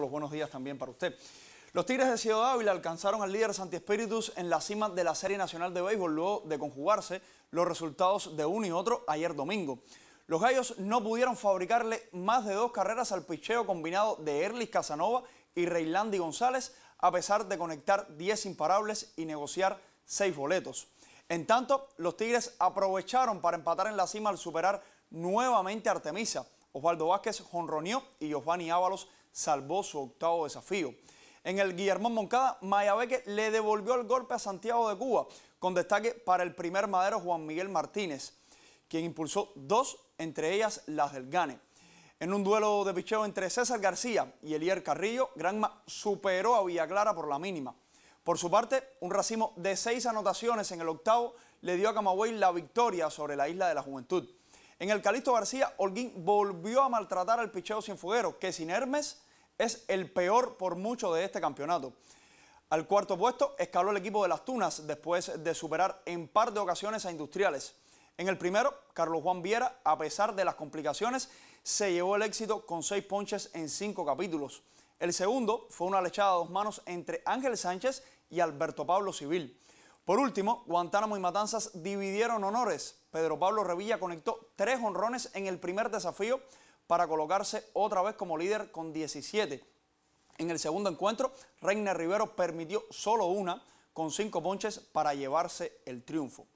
Los buenos días también para usted. Los Tigres de Ciudad Ávila alcanzaron al líder Santi Espíritus en la cima de la Serie Nacional de Béisbol luego de conjugarse los resultados de uno y otro ayer domingo. Los Gallos no pudieron fabricarle más de dos carreras al picheo combinado de Erlis Casanova y Reilandi González, a pesar de conectar 10 imparables y negociar 6 boletos. En tanto, los Tigres aprovecharon para empatar en la cima al superar nuevamente a Artemisa. Osvaldo Vázquez jonroneó y Giovanni Ábalos salvó su octavo desafío. En el Guillermo Moncada, Mayabeque le devolvió el golpe a Santiago de Cuba, con destaque para el primer madero Juan Miguel Martínez, quien impulsó dos, entre ellas las del Gane. En un duelo de picheo entre César García y Elier Carrillo, Granma superó a Villa Clara por la mínima. Por su parte, un racimo de seis anotaciones en el octavo le dio a Camagüey la victoria sobre la Isla de la Juventud. En el Calixto García, Holguín volvió a maltratar al picheo fuguero, que sin Hermes es el peor por mucho de este campeonato. Al cuarto puesto escaló el equipo de las Tunas después de superar en par de ocasiones a Industriales. En el primero, Carlos Juan Viera, a pesar de las complicaciones, se llevó el éxito con seis ponches en cinco capítulos. El segundo fue una lechada a dos manos entre Ángel Sánchez y Alberto Pablo Civil. Por último, Guantánamo y Matanzas dividieron honores. Pedro Pablo Revilla conectó tres honrones en el primer desafío para colocarse otra vez como líder con 17. En el segundo encuentro, Reina Rivero permitió solo una con cinco ponches para llevarse el triunfo.